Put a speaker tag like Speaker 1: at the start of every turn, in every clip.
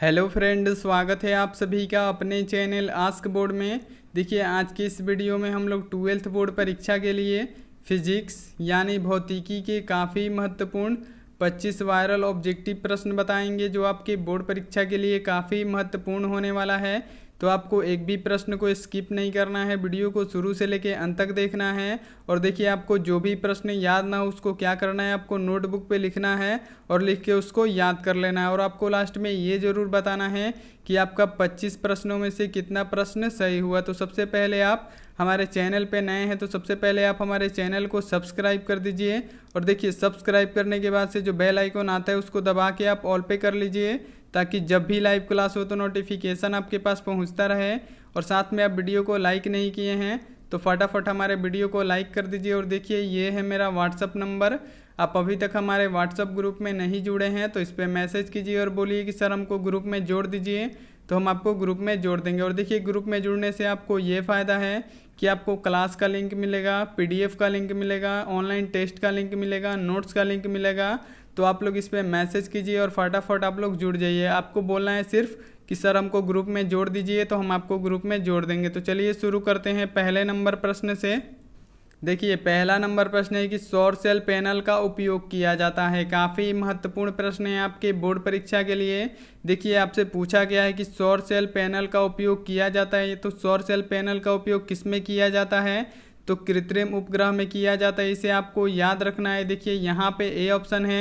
Speaker 1: hello friend स्वागत है आप सभी का अपने चैनल आस्क बोर्ड में देखिए आज की इस वीडियो में हम लोग ट्वेल्थ बोर्ड परीक्षा के लिए फिजिक्स यानी भौतिकी के काफ़ी महत्वपूर्ण 25 वायरल ऑब्जेक्टिव प्रश्न बताएंगे जो आपके बोर्ड परीक्षा के लिए काफ़ी महत्वपूर्ण होने वाला है तो आपको एक भी प्रश्न को स्किप नहीं करना है वीडियो को शुरू से लेके अंत तक देखना है और देखिए आपको जो भी प्रश्न याद ना हो उसको क्या करना है आपको नोटबुक पे लिखना है और लिख के उसको याद कर लेना है और आपको लास्ट में ये ज़रूर बताना है कि आपका 25 प्रश्नों में से कितना प्रश्न सही हुआ तो सबसे पहले आप हमारे चैनल पे नए हैं तो सबसे पहले आप हमारे चैनल को सब्सक्राइब कर दीजिए और देखिए सब्सक्राइब करने के बाद से जो बेल आइकॉन आता है उसको दबा के आप ऑल पे कर लीजिए ताकि जब भी लाइव क्लास हो तो नोटिफिकेशन आपके पास पहुंचता रहे और साथ में आप वीडियो को लाइक नहीं किए हैं तो फटाफट हमारे वीडियो को लाइक कर दीजिए और देखिए ये है मेरा व्हाट्सअप नंबर आप अभी तक हमारे व्हाट्सअप ग्रुप में नहीं जुड़े हैं तो इस पर मैसेज कीजिए और बोलिए कि सर हमको ग्रुप में जोड़ दीजिए तो हम आपको ग्रुप में जोड़ देंगे और देखिए ग्रुप में जुड़ने से आपको ये फ़ायदा है कि आपको क्लास का लिंक मिलेगा पीडीएफ का लिंक मिलेगा ऑनलाइन टेस्ट का लिंक मिलेगा नोट्स का लिंक मिलेगा तो आप लोग इस पर मैसेज कीजिए और फटाफट आप लोग जुड़ जाइए आपको बोलना है सिर्फ कि सर हमको ग्रुप में जोड़ दीजिए तो हम आपको ग्रुप में जोड़ देंगे तो चलिए शुरू करते हैं पहले नंबर प्रश्न से देखिए पहला नंबर प्रश्न है कि सौर सेल पैनल का उपयोग किया जाता है काफ़ी महत्वपूर्ण प्रश्न है आपके बोर्ड परीक्षा के लिए देखिए आपसे पूछा गया है कि सौर सेल पैनल का उपयोग किया जाता है तो सौर सेल पैनल का उपयोग किस में किया जाता है तो कृत्रिम उपग्रह में किया जाता है इसे आपको याद रखना है देखिए यहाँ पे ए ऑप्शन है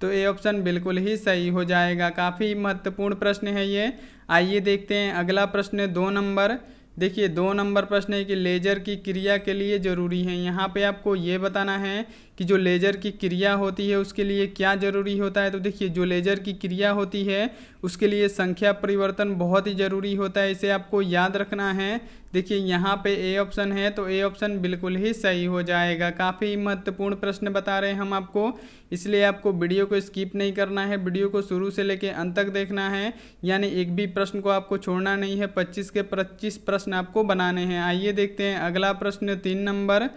Speaker 1: तो ए ऑप्शन बिल्कुल ही सही हो जाएगा काफ़ी महत्वपूर्ण प्रश्न है ये आइए देखते हैं अगला प्रश्न दो नंबर देखिए दो नंबर प्रश्न है कि लेजर की क्रिया के लिए ज़रूरी है यहाँ पे आपको ये बताना है कि जो लेज़र की क्रिया होती है उसके लिए क्या ज़रूरी होता है तो देखिए जो लेज़र की क्रिया होती है उसके लिए संख्या परिवर्तन बहुत ही ज़रूरी होता है इसे आपको याद रखना है देखिए यहाँ पे ए ऑप्शन है तो ए ऑप्शन बिल्कुल ही सही हो जाएगा काफ़ी महत्वपूर्ण प्रश्न बता रहे हैं हम आपको इसलिए आपको वीडियो को स्किप नहीं करना है वीडियो को शुरू से लेके अंत तक देखना है यानी एक भी प्रश्न को आपको छोड़ना नहीं है पच्चीस के पच्चीस प्रश्न आपको बनाने हैं आइए देखते हैं अगला प्रश्न तीन नंबर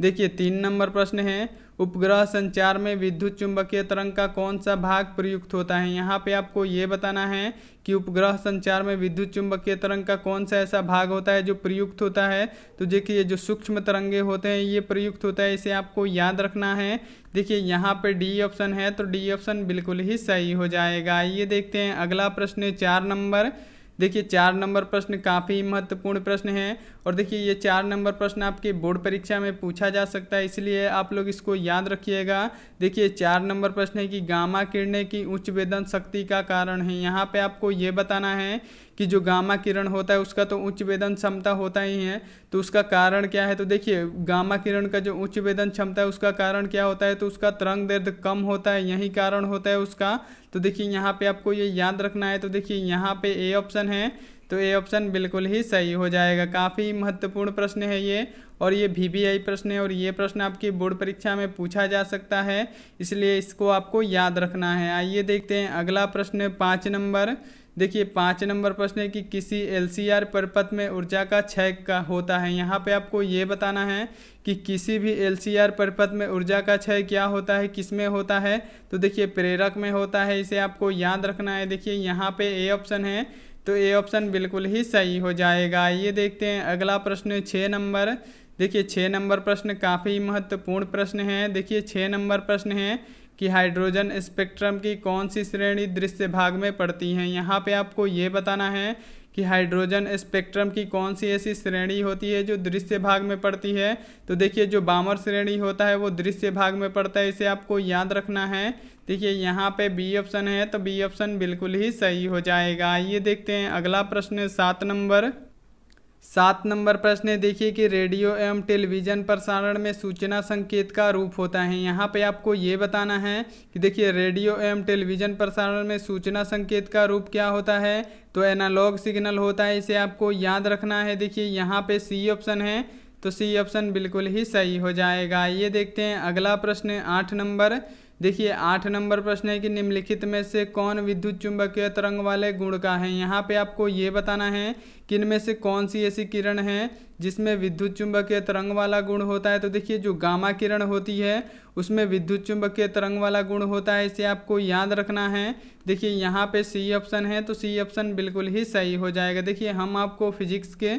Speaker 1: देखिए तीन नंबर प्रश्न है उपग्रह संचार में विद्युत चुंबकीय तरंग का कौन सा भाग प्रयुक्त होता है यहाँ पे आपको ये बताना है कि उपग्रह संचार में विद्युत चुंबकीय तरंग का कौन सा ऐसा भाग होता है जो प्रयुक्त होता है तो देखिए जो सूक्ष्म तरंगे होते हैं ये प्रयुक्त होता है इसे आपको याद रखना है देखिए यहाँ पे डी ऑप्शन है तो डी ऑप्शन बिल्कुल ही सही हो जाएगा ये देखते हैं अगला प्रश्न चार नंबर देखिए चार नंबर प्रश्न काफ़ी महत्वपूर्ण प्रश्न है और देखिए ये चार नंबर प्रश्न आपके बोर्ड परीक्षा में पूछा जा सकता है इसलिए आप लोग इसको याद रखिएगा देखिए चार नंबर प्रश्न है कि गामा किरणें की उच्च वेदन शक्ति का कारण है यहाँ पे आपको ये बताना है कि जो गामा किरण होता है उसका तो उच्च वेदन क्षमता होता ही है तो उसका कारण क्या है तो देखिए गामा किरण का जो उच्च वेदन क्षमता है उसका कारण क्या होता है तो उसका तरंग दर्द कम होता है यही कारण होता है उसका तो देखिए यहाँ पे आपको ये याद रखना है तो देखिए यहाँ पे ए ऑप्शन है तो ए ऑप्शन बिल्कुल ही सही हो जाएगा काफ़ी महत्वपूर्ण प्रश्न है ये और ये वी वी आई प्रश्न है और ये प्रश्न आपकी बोर्ड परीक्षा में पूछा जा सकता है इसलिए इसको आपको याद रखना है आइए देखते हैं अगला प्रश्न पाँच नंबर देखिए पाँच नंबर प्रश्न है कि किसी एलसीआर परपथ में ऊर्जा का क्षय का होता है यहाँ पे आपको ये बताना है कि किसी भी एलसीआर परपथ में ऊर्जा का क्षय क्या होता है किस में होता है तो देखिए प्रेरक में होता है इसे आपको याद रखना है देखिए यहाँ पे ए ऑप्शन है तो ए ऑप्शन बिल्कुल ही सही हो जाएगा ये देखते हैं अगला प्रश्न छः नंबर देखिए छः नंबर प्रश्न काफ़ी महत्वपूर्ण प्रश्न है देखिए छः नंबर प्रश्न है कि हाइड्रोजन स्पेक्ट्रम की कौन सी श्रेणी दृश्य भाग में पड़ती हैं यहाँ पे आपको ये बताना है कि हाइड्रोजन स्पेक्ट्रम की कौन सी ऐसी श्रेणी होती है जो दृश्य भाग में पड़ती है तो देखिए जो बामर श्रेणी होता है वो दृश्य भाग में पड़ता है इसे आपको याद रखना है देखिए यहाँ पे बी ऑप्शन है तो बी ऑप्शन बिल्कुल ही सही हो जाएगा आइए देखते हैं अगला प्रश्न सात नंबर सात नंबर प्रश्न है देखिए कि रेडियो एवं टेलीविज़न प्रसारण में सूचना संकेत का रूप होता है यहाँ पे आपको ये बताना है कि देखिए रेडियो एवं टेलीविज़न प्रसारण में सूचना संकेत का रूप क्या होता है तो एनालॉग सिग्नल होता है इसे आपको याद रखना है देखिए यहाँ पे सी ऑप्शन है तो सी ऑप्शन बिल्कुल ही सही हो जाएगा ये देखते हैं अगला प्रश्न आठ नंबर देखिए आठ नंबर प्रश्न है कि निम्नलिखित में से कौन विद्युत चुंबकीय तरंग वाले गुण का है यहाँ पे आपको ये बताना है कि इनमें से कौन सी ऐसी किरण है जिसमें विद्युत चुंबकीय तरंग वाला गुण होता है तो देखिए जो गामा किरण होती है उसमें विद्युत चुंबकीय तरंग वाला गुण होता है इसे आपको याद रखना है देखिए यहाँ पे सी ऑप्शन है तो सी ऑप्शन बिल्कुल ही सही हो जाएगा देखिए हम आपको फिजिक्स के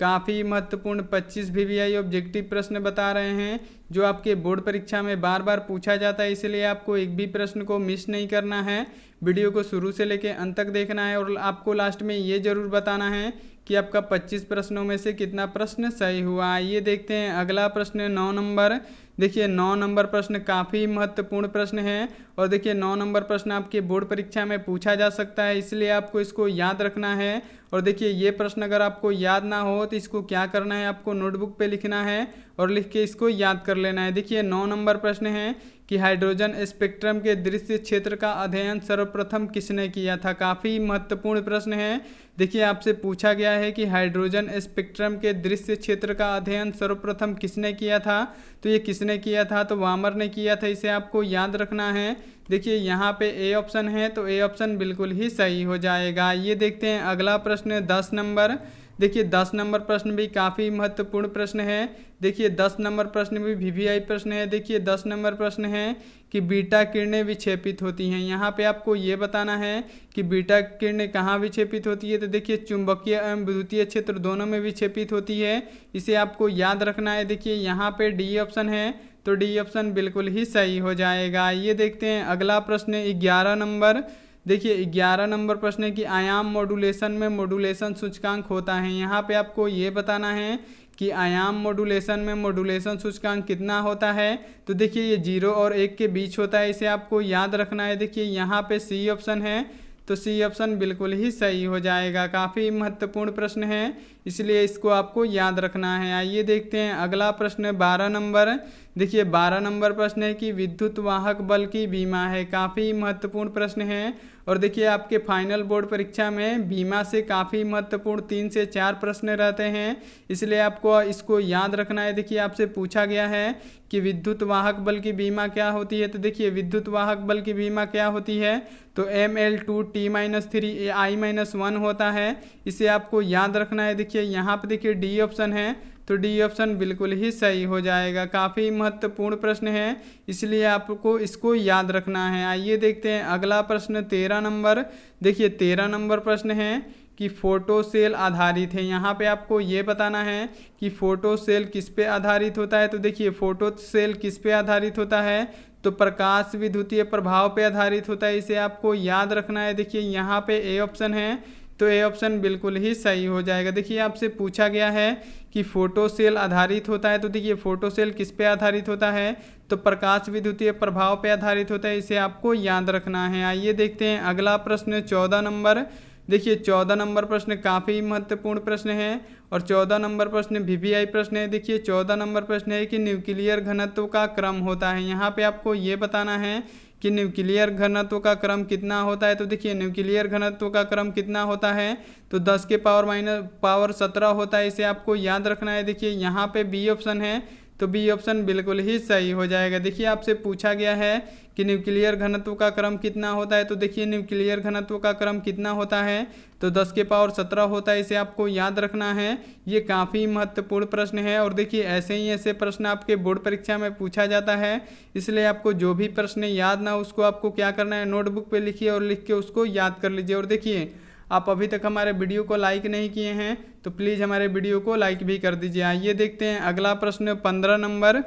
Speaker 1: काफ़ी महत्वपूर्ण 25 वीवीआई ऑब्जेक्टिव प्रश्न बता रहे हैं जो आपके बोर्ड परीक्षा में बार बार पूछा जाता है इसलिए आपको एक भी प्रश्न को मिस नहीं करना है वीडियो को शुरू से लेकर अंत तक देखना है और आपको लास्ट में ये ज़रूर बताना है कि आपका 25 प्रश्नों में से कितना प्रश्न सही हुआ ये देखते हैं अगला प्रश्न नौ नंबर देखिए नौ नंबर प्रश्न काफ़ी महत्वपूर्ण प्रश्न है और देखिए नौ नंबर प्रश्न आपके बोर्ड परीक्षा में पूछा जा सकता है इसलिए आपको इसको याद रखना है और देखिए ये प्रश्न अगर आपको याद ना हो तो इसको क्या करना है आपको नोटबुक पे लिखना है और लिख के इसको याद कर लेना है देखिए नौ नंबर प्रश्न है कि हाइड्रोजन स्पेक्ट्रम के दृश्य क्षेत्र का अध्ययन सर्वप्रथम किसने किया था काफ़ी महत्वपूर्ण प्रश्न है देखिए आपसे पूछा गया है कि हाइड्रोजन स्पेक्ट्रम के दृश्य क्षेत्र का अध्ययन सर्वप्रथम किसने किया था तो ये किसने किया था तो वामर ने किया था इसे आपको याद रखना है देखिए यहाँ पे ए ऑप्शन है तो ए ऑप्शन बिल्कुल ही सही हो जाएगा ये देखते हैं अगला प्रश्न दस नंबर देखिए दस नंबर प्रश्न भी काफ़ी महत्वपूर्ण प्रश्न है देखिए दस नंबर प्रश्न भी वी प्रश्न है देखिए दस नंबर प्रश्न है कि बीटा किरणें विक्षेपित होती हैं यहाँ पे आपको ये बताना है कि बीटा किरणें कहाँ विक्षेपित होती है तो देखिए चुंबकीय एवं विद्युतीय क्षेत्र दोनों में विक्षेपित होती है इसे आपको याद रखना है देखिए यहाँ पे डी ऑप्शन है तो डी ऑप्शन बिल्कुल ही सही हो जाएगा ये देखते हैं अगला प्रश्न ग्यारह नंबर देखिए ग्यारह नंबर प्रश्न है कि आयाम मॉडुलेशन में मॉडुलेशन सूचकांक होता है यहाँ पे आपको ये बताना है कि आयाम मॉडुलेशन में मॉडुलेशन सूचकांक कितना होता है तो देखिए ये जीरो और एक के बीच होता है इसे आपको याद रखना है देखिए यहाँ पे सी ऑप्शन है तो सी ऑप्शन बिल्कुल ही सही हो जाएगा काफ़ी महत्वपूर्ण प्रश्न है इसलिए इसको आपको याद रखना है आइए देखते हैं अगला प्रश्न बारह नंबर देखिए बारह नंबर प्रश्न है कि विद्युत वाहक बल की बीमा है काफ़ी महत्वपूर्ण प्रश्न है और देखिए आपके फाइनल बोर्ड परीक्षा में बीमा से काफ़ी महत्वपूर्ण तीन से चार प्रश्न रहते हैं इसलिए आपको इसको याद रखना है देखिए आपसे पूछा गया है कि विद्युत वाहक बल की बीमा क्या होती है तो देखिए विद्युत वाहक बल की बीमा क्या होती है तो M L two T minus three I minus one होता है इसे आपको याद रखना है देखिए देखिए यहाँ पे देखिए डी ऑप्शन है तो डी ऑप्शन बिल्कुल ही सही हो जाएगा काफ़ी महत्वपूर्ण प्रश्न है इसलिए आपको इसको याद रखना है आइए देखते हैं अगला प्रश्न तेरह नंबर देखिए तेरह नंबर प्रश्न है कि फ़ोटो सेल आधारित है यहाँ पे आपको ये बताना है कि फ़ोटो सेल किस पे आधारित होता है तो देखिए फ़ोटो सेल किस पे आधारित होता है तो प्रकाश विद्युतीय प्रभाव पे आधारित होता है इसे आपको याद रखना है देखिए यहाँ पे ए ऑप्शन है तो ये ऑप्शन बिल्कुल ही सही हो जाएगा देखिए आपसे पूछा गया है कि फोटो सेल आधारित होता है तो देखिए फोटो सेल किस पे आधारित होता है तो प्रकाश विद्युतीय प्रभाव पे आधारित होता है इसे आपको याद रखना है आइए देखते हैं अगला प्रश्न चौदह नंबर देखिए चौदह नंबर प्रश्न काफ़ी महत्वपूर्ण प्रश्न है और चौदह नंबर प्रश्न वी प्रश्न है देखिए चौदह नंबर प्रश्न है कि न्यूक्लियर घनत्व का क्रम होता है यहाँ पे आपको ये बताना है कि न्यूक्लियर घनत्व का क्रम कितना होता है तो देखिए न्यूक्लियर घनत्व का क्रम कितना होता है तो 10 के पावर माइनस पावर 17 होता है इसे आपको याद रखना है देखिए यहाँ पे बी ऑप्शन है तो बी ऑप्शन बिल्कुल ही सही हो जाएगा देखिए आपसे पूछा गया है कि न्यूक्लियर घनत्व का क्रम कितना होता है तो देखिए न्यूक्लियर घनत्व का क्रम कितना होता है तो 10 के पावर 17 होता है इसे आपको याद रखना है ये काफ़ी महत्वपूर्ण प्रश्न है और देखिए ऐसे ही ऐसे प्रश्न आपके बोर्ड परीक्षा में पूछा जाता है इसलिए आपको जो भी प्रश्न याद ना उसको आपको क्या करना है नोटबुक पर लिखिए और लिख के उसको याद कर लीजिए और देखिए आप अभी तक हमारे वीडियो को लाइक नहीं किए हैं तो प्लीज़ हमारे वीडियो को लाइक भी कर दीजिए आइए देखते हैं अगला प्रश्न पंद्रह नंबर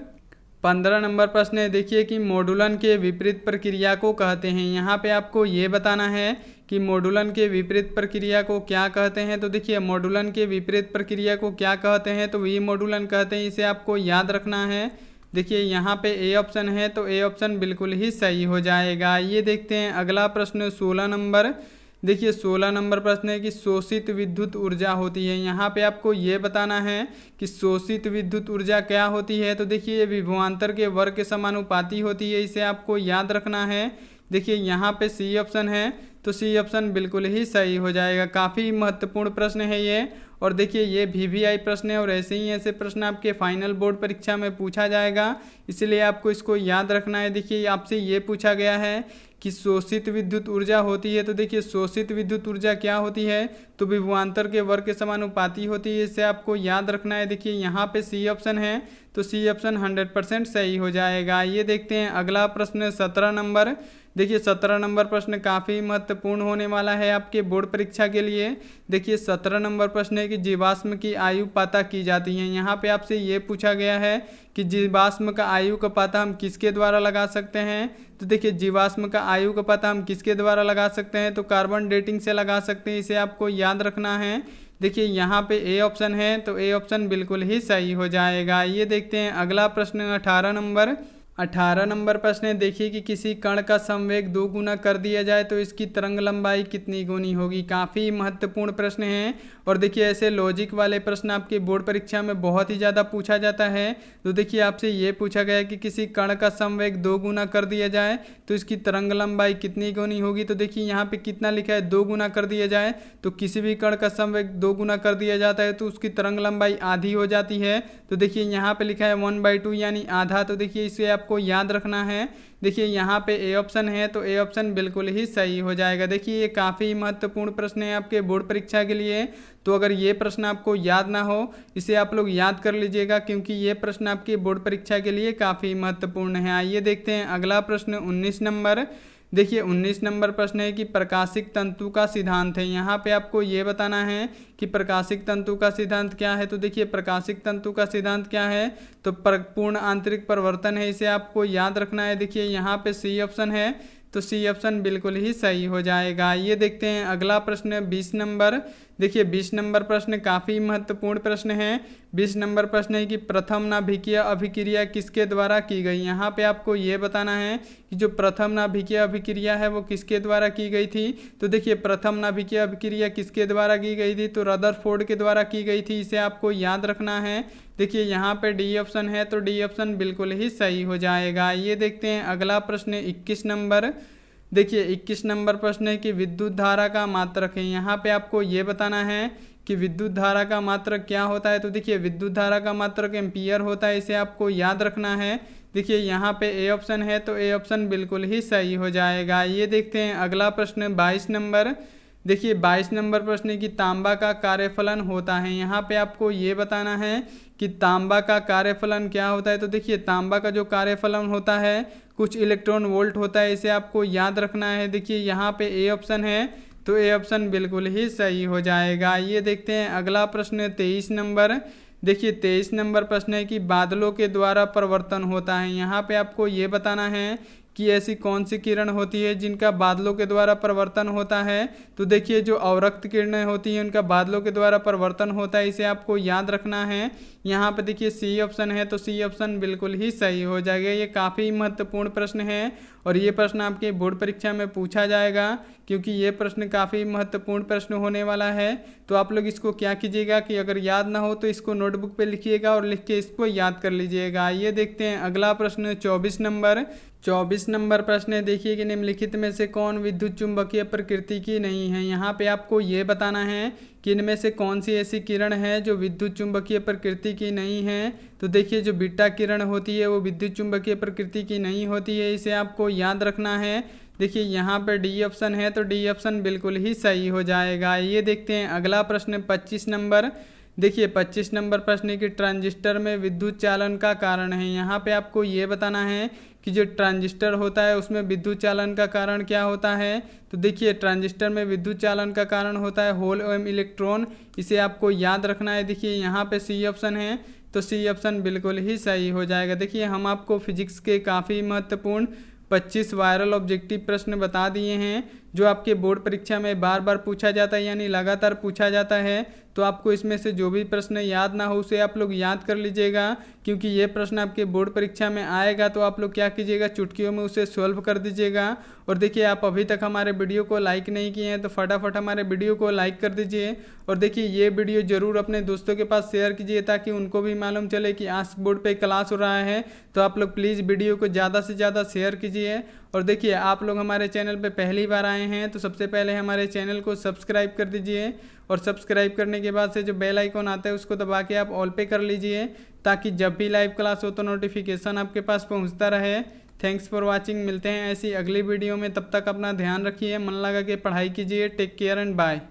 Speaker 1: पंद्रह नंबर प्रश्न है देखिए कि मॉडुलन के विपरीत प्रक्रिया को कहते हैं यहाँ पे आपको ये बताना है कि मॉडुलन के विपरीत प्रक्रिया को क्या कहते हैं तो देखिए मॉडुलन के विपरीत प्रक्रिया को क्या कहते हैं तो वी मॉडुलन कहते हैं इसे आपको याद रखना है देखिए यहाँ पे ए ऑप्शन है तो ए ऑप्शन बिल्कुल ही सही हो जाएगा ये देखते हैं अगला प्रश्न सोलह नंबर देखिए सोलह नंबर प्रश्न है कि शोषित विद्युत ऊर्जा होती है यहाँ पे आपको ये बताना है कि शोषित विद्युत ऊर्जा क्या होती है तो देखिए ये विभवान्तर के वर्ग के समानुपाती होती है इसे आपको याद रखना है देखिए यहाँ पे सी ऑप्शन है तो सी ऑप्शन बिल्कुल ही सही हो जाएगा काफ़ी महत्वपूर्ण प्रश्न है ये और देखिए ये वी वी आई प्रश्न है और ऐसे ही ऐसे प्रश्न आपके फाइनल बोर्ड परीक्षा में पूछा जाएगा इसलिए आपको इसको याद रखना है देखिए आपसे ये पूछा गया है कि शोषित विद्युत ऊर्जा होती है तो देखिए शोषित विद्युत ऊर्जा क्या होती है तो विभुआंतर के वर्ग के समानुपाती होती है इसे आपको याद रखना है देखिए यहाँ पे सी ऑप्शन है तो सी ऑप्शन 100 परसेंट सही हो जाएगा ये देखते हैं अगला प्रश्न सत्रह नंबर देखिए सत्रह नंबर प्रश्न काफ़ी महत्वपूर्ण होने वाला है आपके बोर्ड परीक्षा के लिए देखिए सत्रह नंबर प्रश्न है कि जीवाश्म की आयु पता की जाती है यहाँ पे आपसे ये पूछा गया है कि जीवाश्म का आयु का पता हम किसके द्वारा लगा सकते हैं तो देखिए जीवाश्म का आयु का पता हम किसके द्वारा लगा सकते हैं तो कार्बन डेटिंग से लगा सकते हैं इसे आपको याद रखना है देखिए यहाँ पे ए ऑप्शन है तो ए ऑप्शन बिल्कुल ही सही हो जाएगा ये देखते हैं अगला प्रश्न अठारह नंबर अठारह नंबर प्रश्न है देखिए कि किसी कण का संवेग दो गुना कर दिया जाए तो इसकी तरंग लंबाई कितनी गुनी होगी काफ़ी महत्वपूर्ण प्रश्न है और देखिए ऐसे लॉजिक वाले प्रश्न आपके बोर्ड परीक्षा में बहुत ही ज़्यादा पूछा जाता है तो देखिए आपसे ये पूछा गया कि किसी कण का संवेग दो गुना कर दिया जाए तो इसकी तरंग लंबाई कितनी गुनी होगी तो देखिए यहाँ पर कितना लिखा है दो गुना कर दिया जाए तो किसी भी कण का संवेग दो गुना कर दिया जाता है तो उसकी तरंग लंबाई आधी हो जाती है तो देखिए यहाँ पर लिखा है वन बाई यानी आधा तो देखिए इसे आप आपको याद रखना है देखिए यहाँ पे ए ऑप्शन है तो ए ऑप्शन बिल्कुल ही सही हो जाएगा देखिए ये काफ़ी महत्वपूर्ण प्रश्न है आपके बोर्ड परीक्षा के लिए तो अगर ये प्रश्न आपको याद ना हो इसे आप लोग याद कर लीजिएगा क्योंकि ये प्रश्न आपके बोर्ड परीक्षा के लिए काफ़ी महत्वपूर्ण है आइए देखते हैं अगला प्रश्न उन्नीस नंबर देखिए 19 नंबर प्रश्न है कि प्रकाशिक तंतु का सिद्धांत है यहाँ पे आपको ये बताना है कि प्रकाशिक तंतु का सिद्धांत क्या है तो देखिए प्रकाशिक तंतु का सिद्धांत क्या है तो पूर्ण आंतरिक परिवर्तन है इसे आपको याद रखना है देखिए यहाँ पे सी ऑप्शन है तो सी ऑप्शन बिल्कुल ही सही हो जाएगा ये देखते हैं अगला प्रश्न बीस नंबर देखिए बीस नंबर प्रश्न काफ़ी महत्वपूर्ण प्रश्न है बीस नंबर प्रश्न है कि प्रथम नाभिकीय अभिक्रिया किसके द्वारा की गई यहाँ पे आपको ये बताना है कि जो प्रथम नाभिकीय अभिक्रिया है वो किसके द्वारा की गई थी तो देखिए प्रथम नाभिकीय अभिक्रिया किसके द्वारा की गई थी तो रदर के द्वारा की गई थी इसे आपको याद रखना है देखिए यहाँ पे डी ऑप्शन है तो डी ऑप्शन बिल्कुल ही सही हो जाएगा ये देखते हैं अगला प्रश्न इक्कीस नंबर देखिए 21 नंबर प्रश्न है कि विद्युत धारा का मात्रक है यहाँ पे आपको ये बताना है कि विद्युत धारा का मात्रक क्या होता है तो देखिए विद्युत धारा का मात्रक एम्पियर होता है इसे आपको याद रखना है देखिए यहाँ पे ए ऑप्शन है तो ए ऑप्शन बिल्कुल ही सही हो जाएगा ये देखते हैं अगला प्रश्न बाईस नंबर देखिए 22 नंबर प्रश्न की तांबा का कार्यफलन होता है यहाँ पे आपको ये बताना है कि तांबा का कार्यफलन क्या होता है तो देखिए तांबा का जो कार्यफलन होता है कुछ इलेक्ट्रॉन वोल्ट होता है इसे आपको याद रखना है देखिए यहाँ पे ए ऑप्शन है तो ए ऑप्शन बिल्कुल ही सही हो जाएगा ये देखते हैं अगला प्रश्न तेईस नंबर देखिए तेईस नंबर प्रश्न है कि बादलों के द्वारा परिवर्तन होता है यहाँ पे आपको ये बताना है कि ऐसी कौन सी किरण होती है जिनका बादलों के द्वारा परिवर्तन होता है तो देखिए जो अवरक्त किरणें होती हैं उनका बादलों के द्वारा परिवर्तन होता है इसे आपको याद रखना है यहाँ पर देखिए सी ऑप्शन है तो सी ऑप्शन बिल्कुल ही सही हो जाएगा ये काफ़ी महत्वपूर्ण प्रश्न है और ये प्रश्न आपके बोर्ड परीक्षा में पूछा जाएगा क्योंकि ये प्रश्न काफ़ी महत्वपूर्ण प्रश्न होने वाला है तो आप लोग इसको क्या कीजिएगा कि अगर याद ना हो तो इसको नोटबुक पे लिखिएगा और लिख के इसको याद कर लीजिएगा ये देखते हैं अगला प्रश्न चौबीस नंबर चौबीस नंबर प्रश्न है देखिए कि निम्नलिखित में से कौन विद्युत चुंबकीय प्रकृति की नहीं है यहाँ पे आपको ये बताना है कि इनमें से कौन सी ऐसी किरण है जो विद्युत चुंबकीय प्रकृति की नहीं है तो देखिए जो बिट्टा किरण होती है वो विद्युत चुंबकीय प्रकृति की नहीं होती है इसे आपको याद रखना है देखिए यहाँ पर डी ऑप्शन है तो डी ऑप्शन बिल्कुल ही सही हो जाएगा ये देखते हैं अगला प्रश्न पच्चीस नंबर देखिए 25 नंबर प्रश्न की ट्रांजिस्टर में विद्युत चालन का कारण है यहाँ पे आपको ये बताना है कि जो ट्रांजिस्टर होता है उसमें विद्युत चालन का कारण क्या होता है तो देखिए ट्रांजिस्टर में विद्युत चालन का कारण होता है होल एम इलेक्ट्रॉन इसे आपको याद रखना है देखिए यहाँ पे सी ऑप्शन है तो सी ऑप्शन बिल्कुल ही सही हो जाएगा देखिए हम आपको फिजिक्स के काफ़ी महत्वपूर्ण 25 वायरल ऑब्जेक्टिव प्रश्न बता दिए हैं जो आपके बोर्ड परीक्षा में बार बार पूछा जाता है यानी लगातार पूछा जाता है तो आपको इसमें से जो भी प्रश्न याद ना हो उसे आप लोग याद कर लीजिएगा क्योंकि ये प्रश्न आपके बोर्ड परीक्षा में आएगा तो आप लोग क्या कीजिएगा चुटकियों में उसे सॉल्व कर दीजिएगा और देखिए आप अभी तक हमारे वीडियो को लाइक नहीं किए हैं तो फटाफट हमारे वीडियो को लाइक कर दीजिए और देखिए ये वीडियो ज़रूर अपने दोस्तों के पास शेयर कीजिए ताकि उनको भी मालूम चले कि आज बोर्ड पर क्लास हो रहा है तो आप लोग प्लीज़ वीडियो को ज़्यादा से ज़्यादा शेयर कीजिए और देखिए आप लोग हमारे चैनल पर पहली बार आए हैं तो सबसे पहले हमारे चैनल को सब्सक्राइब कर दीजिए और सब्सक्राइब करने के बाद से जो बेल आइकॉन आता है उसको दबा के आप ऑल पे कर लीजिए ताकि जब भी लाइव क्लास हो तो नोटिफिकेशन आपके पास पहुँचता रहे थैंक्स फॉर वॉचिंग मिलते हैं ऐसी अगली वीडियो में तब तक अपना ध्यान रखिए मन लगा के पढ़ाई कीजिए टेक केयर एंड बाय